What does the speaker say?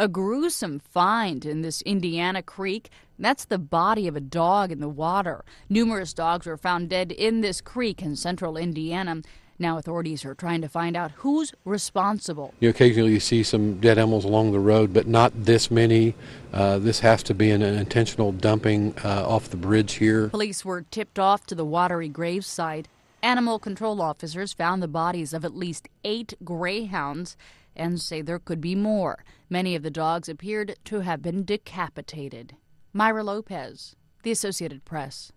A gruesome find in this Indiana creek. That's the body of a dog in the water. Numerous dogs were found dead in this creek in central Indiana. Now authorities are trying to find out who's responsible. You occasionally you see some dead animals along the road, but not this many. Uh, this has to be an, an intentional dumping uh, off the bridge here. Police were tipped off to the watery gravesite. Animal control officers found the bodies of at least eight greyhounds and say there could be more. Many of the dogs appeared to have been decapitated. Myra Lopez, The Associated Press.